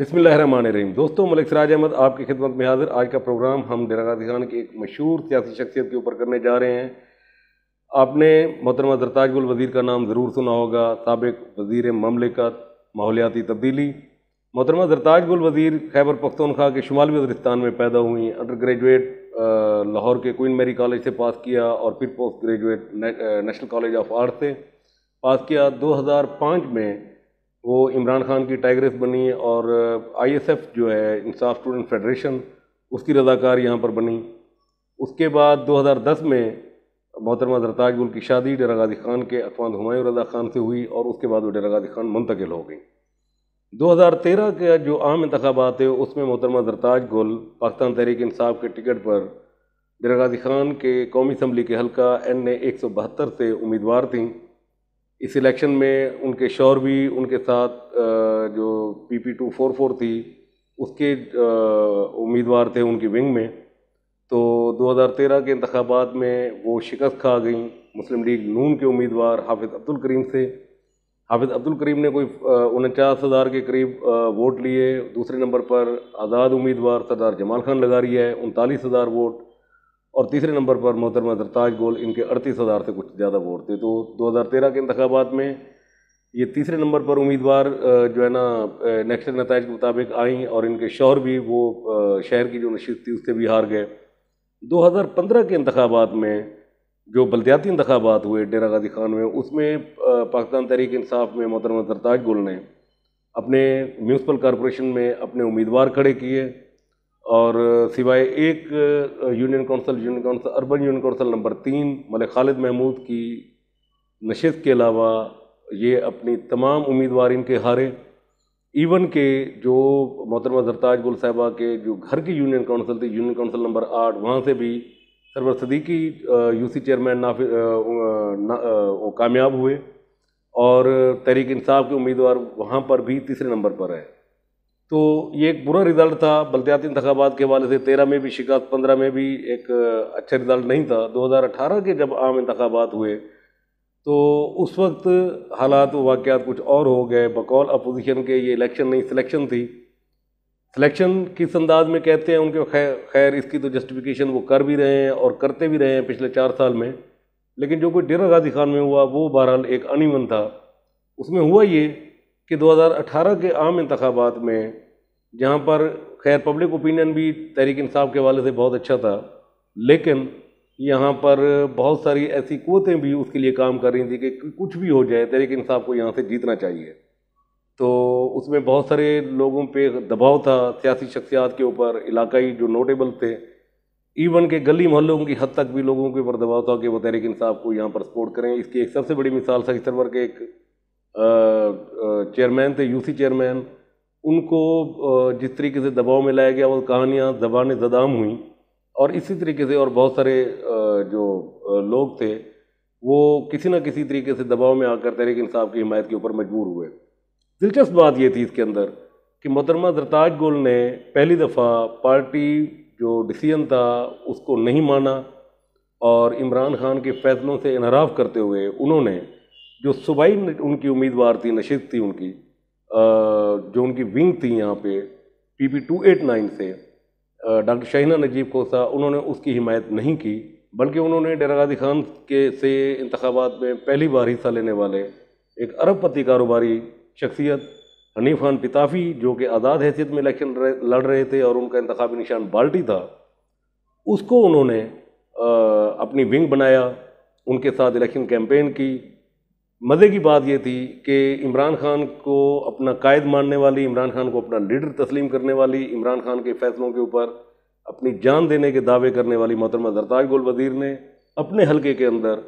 रहीम दोस्तों मलिक सराज अहमद आपकी खिदमत में हाजिर आज का प्रोग्राम हम डेरा गाजी खान की एक मशहूर सियासी शख्सियत के ऊपर करने जा रहे हैं आपने मोहतरमा जरताजगुल वज़ीर का नाम ज़रूर सुना होगा सबक वज़ी ममलिकत माहौलियाती तब्दीली मोहतरमा जरताजगुल वज़ीर खैबर पख्तनख्वा के शुमाली वजरिस्तान में पैदा हुई अंडर ग्रेजुएट लाहौर के क्वीन मेरी कॉलेज से पास किया और फिर post graduate national college of art से पास किया पाँच में वो इमरान खान की टाइग्रेस बनी और आईएसएफ जो है इंसाफ स्टूडेंट फेडरेशन उसकी रजाकार यहाँ पर बनी उसके बाद 2010 में मोहतरमा जरताज गुल की शादी डेरा गाजी खान के अफवान हमायूं रजा खान से हुई और उसके बाद वो डेरा गाजी खान मुंतकिल हो गई 2013 के जो आम इंतबात थे उसमें मोहतरमा जरताज गुल पाकिस्तान तहरीक इंसाफ के टिकट पर डेरा गाजी खान के कौमी इसम्बली के हल्का एन ए एक सौ बहत्तर से उम्मीदवार थी इस इलेक्शन में उनके शौर भी उनके साथ जो P P two four four थी उसके उम्मीदवार थे उनकी विंग में तो 2013 के इंतबात में वो शिकस्त खा गई मुस्लिम लीग नून के उम्मीदवार हाफिज़ अब्दुल करीम से हाफिज़ अब्दुल करीम ने कोई उनचास हज़ार के करीब वोट लिए दूसरे नंबर पर आज़ाद उम्मीदवार सरदार जमाल खान लगा रही है उनतालीस हज़ार वोट और तीसरे नंबर पर मोहतरमा दरताज गोल इनके अड़तीस हज़ार से कुछ ज़्यादा वोट थे तो 2013 के इंतबात में ये तीसरे नंबर पर उम्मीदवार जो है ना नेक्स्ट नतज के मुताबिक आई और इनके शौर भी वो शहर की जो नशीत थी उससे भी हार गए 2015 के इंतबात में जो बलदियाती इंतबात हुए डेरा गाजी खान में उसमें पाकिस्तान तहरीक इंसाफ में मोहतरमा दरताज गोल ने अपने म्यूनसिपल कॉरपोरेशन में अपने उम्मीदवार खड़े किए और सिवाय एक union council union council urban union council number तीन मलिक खालिद महमूद की नशस्त के अलावा ये अपनी तमाम उम्मीदवार इनके हारे इवन के जो मोहतरमा जरताज गुल साहबा के जो घर की यूनियन काउंसिल थी यूनियन काउंसिल नंबर आठ वहाँ से भी सरवर सदीकी यूसी चेयरमैन नाफि ना, कामयाब हुए और तहरीक इंसाफ के उम्मीदवार वहाँ पर भी तीसरे नंबर पर है तो ये एक बुरा रिजल्ट था बल्दियाती इंतबात के हवाले से तेरह में भी शिकायत पंद्रह में भी एक अच्छा रिजल्ट नहीं था दो हज़ार अठारह के जब आम इंतबात हुए तो उस वक्त हालात वाक़ कुछ और हो गए बकौल अपोजिशन के ये इलेक्शन नहीं सिलेक्शन थी सिलेक्शन किस अंदाज में कहते हैं उनके खैर खैर इसकी तो जस्टिफिकेशन वो कर भी रहे हैं और करते भी रहे हैं पिछले चार साल में लेकिन जो कोई डेरा गाजी खान में हुआ वो बहरहाल एक अनिमन था उसमें हुआ ये कि 2018 के आम इंतबात में जहाँ पर खैर पब्लिक ओपिनियन भी तहरीक इंसाफ के हवाले से बहुत अच्छा था लेकिन यहाँ पर बहुत सारी ऐसी कुतें भी उसके लिए काम कर रही थी कि कुछ भी हो जाए तहरीक इंसाफ को यहाँ से जीतना चाहिए तो उसमें बहुत सारे लोगों पे दबाव था सियासी शख्सियात के ऊपर इलाकाई जो नोटेबल थे इवन के गली मोहल्लों की हद तक भी लोगों के ऊपर दबाव था कि वो तहरीक इंसाफ को यहाँ पर सपोर्ट करें इसकी एक सबसे बड़ी मिसाल सही सरवर के एक चेयरमैन थे यूसी चेयरमैन उनको जिस तरीके से दबाव में लाया गया वो कहानियाँ जबान जदाम हुई और इसी तरीके से और बहुत सारे जो लोग थे वो किसी ना किसी तरीके से दबाव में आकर तहरीक इंसाफ की हिमायत के ऊपर मजबूर हुए दिलचस्प बात ये थी इसके अंदर कि मोहतरमा जरताज गुल ने पहली दफ़ा पार्टी जो डिसीजन था उसको नहीं माना और इमरान खान के फैसलों से इनहराफ करते हुए उन्होंने जो सूबाई उनकी उम्मीदवार थी नशीद थी उनकी जो उनकी विंग थी यहाँ पे P P two eight nine से डॉक्टर शहीना नजीब कोसा उन्होंने उसकी हिमायत नहीं की बल्कि उन्होंने डेरा गाजी खान के से इंतबात में पहली बार हिस्सा लेने वाले एक अरबपति कारोबारी शख्सियत हनीफ खान पिताफी जो कि आज़ाद हैसियत में इलेक्शन लड़ रहे थे और उनका इंतबी निशान बाल्टी था उसको उन्होंने अपनी विंग बनाया उनके साथ इलेक्शन कैंपेन की मज़े की बात यह थी कि इमरान खान को अपना कायद मानने वाली इमरान खान को अपना लीडर तस्लीम करने वाली इमरान खान के फैसलों के ऊपर अपनी जान देने के दावे करने वाली मोहतरमा जरताज गुल वज़ीर ने अपने हलके के अंदर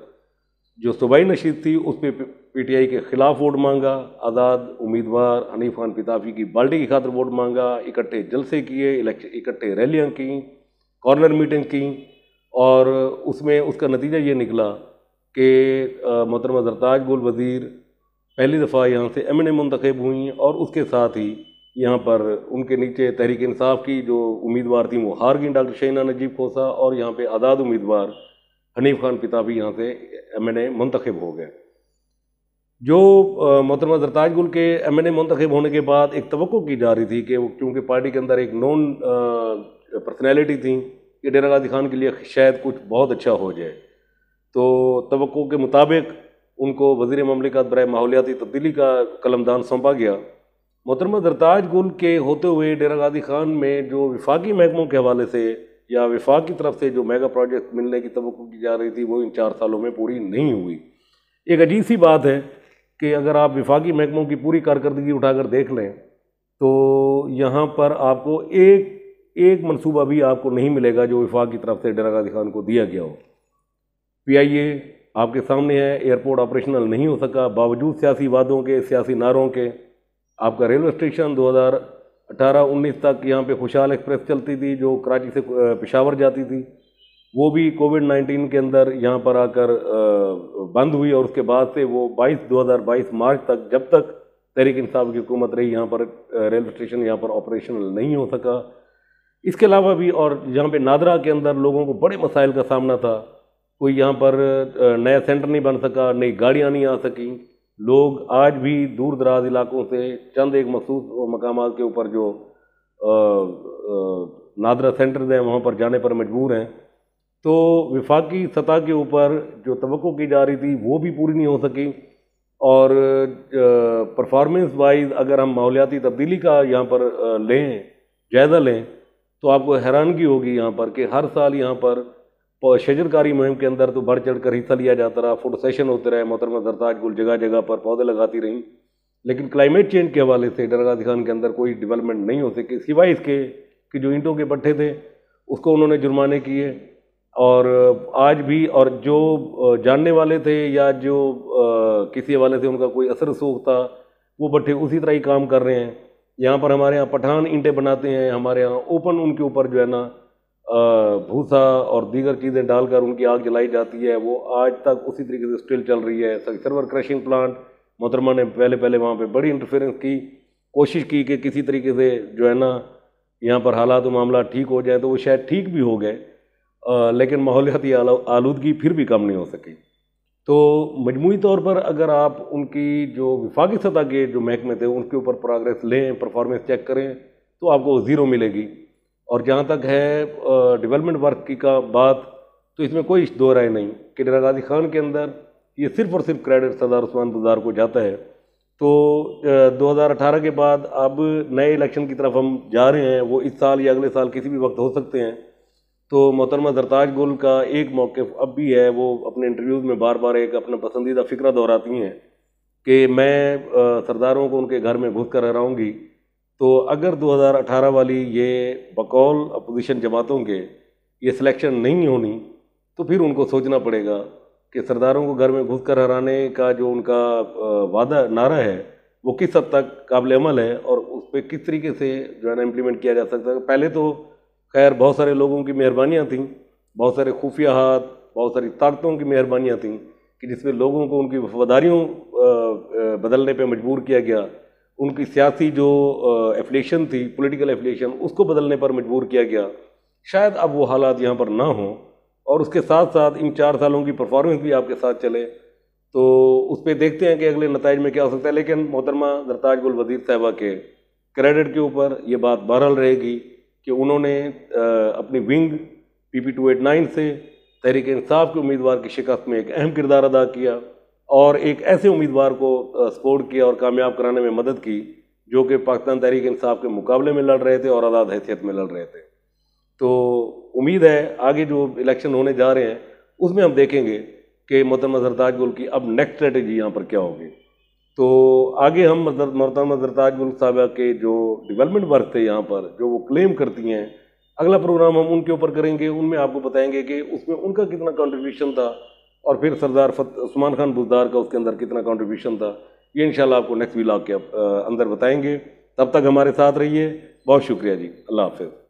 जो सूबाई नशीद थी उस पर पीटीआई के ख़िलाफ़ वोट मांगा आज़ाद उम्मीदवार हनीफ खान पिताफी की बाल्टी की खातर वोट मांगा इकट्ठे जलसे किए इलेक्शन इकट्ठे रैलियाँ कें कॉर्नर मीटिंग कें और उसमें उसका नतीजा ये निकला कि मोहतरमा जरताज गुल वज़ीर पहली दफ़ा यहाँ से एम एन ए मुंतखब हुई और उसके साथ ही यहाँ पर उनके नीचे तहरीक इंसाफ की जो उम्मीदवार थी वो हार गई डॉक्टर शहीना नजीब खोसा और यहाँ पर आज़ाद उम्मीदवार हनीफ खान पिता भी यहाँ से एम एन ए मुंतखब हो गए जो मोहतरमा जरताज गुल के एम एन ए मुंतखब होने के बाद एक तो की जा रही थी कि वो क्योंकि पार्टी के अंदर एक नॉन पर्सनैलिटी थी कि डेरा गाजी खान के लिए शायद कुछ बहुत अच्छा हो जाए तो तो के मुताबिक उनको वजीर ममलिकत बर माहौलियाती तब्दीली का कलमदान सौंपा गया मोहतरमा दरताज गुल के होते हुए डेरा गाजी खान में जो विफाकी महकमों के हवाले से या विफाक की तरफ से जो मेगा प्रोजेक्ट मिलने की तो की जा रही थी वो इन चार सालों में पूरी नहीं हुई एक अजीब सी बात है कि अगर आप विफाकी महकमों की पूरी कारकर्दगी उठाकर देख लें तो यहाँ पर आपको एक एक मनसूबा भी आपको नहीं मिलेगा जो विफाक की तरफ से डेरा गाजी खान को दिया गया हो पीआईए आपके सामने है एयरपोर्ट ऑपरेशनल नहीं हो सका बावजूद सियासी वादों के सियासी नारों के आपका रेलवे स्टेशन 2018-19 तक यहाँ पे खुशहाल एक्सप्रेस चलती थी जो कराची से पिशावर जाती थी वो भी कोविड 19 के अंदर यहाँ पर आकर बंद हुई और उसके बाद से वो 22 2022 मार्च तक जब तक तहरीक इंसाफ की हुकूमत रही यहाँ पर रेलवे स्टेशन यहाँ पर ऑपरेशनल नहीं हो सका इसके अलावा भी और यहाँ पे नादरा के अंदर लोगों को बड़े मसाइल का सामना था कोई यहाँ पर नया सेंटर नहीं बन सका नई गाड़ियाँ नहीं आ सकें लोग आज भी दूर दराज इलाकों से चंद एक मखसूस मकाम के ऊपर जो आ, आ, नादरा सेंटर हैं वहाँ पर जाने पर मजबूर हैं तो विफाकी सतह के ऊपर जो तो की जा रही थी वो भी पूरी नहीं हो सकी और परफॉर्मेंस वाइज अगर हम माहौलियाती तब्दीली का यहाँ पर लें जायज़ा लें तो आपको हैरानगी होगी यहाँ पर कि हर साल यहाँ पर शजरकारी मुहिम के अंदर तो बढ़ चढ़ कर हिस्सा लिया जाता रहा फोटो सेशन होते रहे मोहतरमा जरताज गुल जगह जगह पर पौधे लगाती रहीं लेकिन क्लाइमेट चेंज के हवाले से डरगाजी खान के अंदर कोई डेवलपमेंट नहीं हो सके सिवाय इसके कि जो ईंटों के पट्टे थे उसको उन्होंने जुर्माने किए और आज भी और जो जानने वाले थे या जो किसी हवाले से उनका कोई असर सूख था वो भट्ठे उसी तरह ही काम कर रहे हैं यहाँ पर हमारे यहाँ पठान ईंटें बनाते हैं हमारे यहाँ ओपन उनके ऊपर जो है ना भूसा और दीगर चीज़ें डालकर उनकी आग जलाई जाती है वो आज तक उसी तरीके से स्टिल चल रही है सर्वर क्रशिंग प्लांट मोहतरमा ने पहले पहले वहाँ पे बड़ी इंटरफेरेंस की कोशिश की कि किसी तरीके से जो है ना यहाँ पर हालात तो मामला ठीक हो जाए तो वो शायद ठीक भी हो गए लेकिन माहौलियाती आलूदगी फिर भी कम नहीं हो सकी तो मजमू तौर पर अगर आप उनकी जो विफाकी सतह के जो महकमे थे उनके ऊपर प्रोग्रेस लें परफॉर्मेंस चेक करें तो आपको ज़ीरो मिलेगी और जहाँ तक है डेवलपमेंट वर्क की का बात तो इसमें कोई दो राय नहीं कि डेरा गाजी खान के अंदर ये सिर्फ और सिर्फ क्रेडिट सरदार उस्मान बुजार को जाता है तो 2018 के बाद अब नए इलेक्शन की तरफ हम जा रहे हैं वो इस साल या अगले साल किसी भी वक्त हो सकते हैं तो मोहतरमा जरताज गुल का एक मौक़ अब भी है वो अपने इंटरव्यूज़ में बार बार एक अपना पसंदीदा फिक्र दोहराती हैं कि मैं सरदारों को उनके घर में घुस कर रहूँगी तो अगर 2018 वाली ये बकौल अपोजिशन जमातों के ये सिलेक्शन नहीं होनी तो फिर उनको सोचना पड़ेगा कि सरदारों को घर में घुस कर हराने का जो उनका वादा नारा है वो किस हद तक काबिल अमल है और उस पर किस तरीके से जो है ना इम्प्लीमेंट किया जा सकता है पहले तो खैर बहुत सारे लोगों की मेहरबानियाँ थीं बहुत सारे खुफिया हाथ बहुत सारी ताकतों की मेहरबानियाँ थीं कि जिसमें लोगों को उनकी वफादारियों बदलने पर मजबूर किया गया उनकी सियासी जो एफिलेशन थी पॉलिटिकल एफिलेशन उसको बदलने पर मजबूर किया गया शायद अब वो हालात यहाँ पर ना हों और उसके साथ साथ इन चार सालों की परफॉर्मेंस भी आपके साथ चले तो उस पर देखते हैं कि अगले नतज में क्या हो सकता है लेकिन मोहतरमा दरताज गुल वजीर साहबा के क्रेडिट के ऊपर ये बात बहरहाल रहेगी कि उन्होंने अपनी wing P P two eight nine से तहरीक इंसाफ के उम्मीदवार की शिकस्त में एक अहम किरदार अदा किया और एक ऐसे उम्मीदवार को सपोर्ट किया और कामयाब कराने में मदद की जो कि पाकिस्तान तहरीक इंसाफ के मुकाबले में लड़ रहे थे और आज़ाद हैसियत में लड़ रहे थे तो उम्मीद है आगे जो इलेक्शन होने जा रहे हैं उसमें हम देखेंगे कि मोहतरमा जरताज गुल की अब नेक्स्ट स्ट्रेटेजी यहाँ पर क्या होगी तो आगे हम मोहतम जरताज गुल साहब के जो डेवलपमेंट वर्क थे यहाँ पर जो वो क्लेम करती हैं अगला प्रोग्राम हम उनके ऊपर करेंगे उनमें आपको बताएंगे कि उसमें उनका कितना कंट्रीब्यूशन था और फिर सरदार उस्मान खान बुजदार का उसके अंदर कितना कॉन्ट्रीब्यूशन था ये इन आपको नेक्स्ट वीलाग के अंदर बताएंगे तब तक हमारे साथ रहिए बहुत शुक्रिया जी अल्लाह हाफ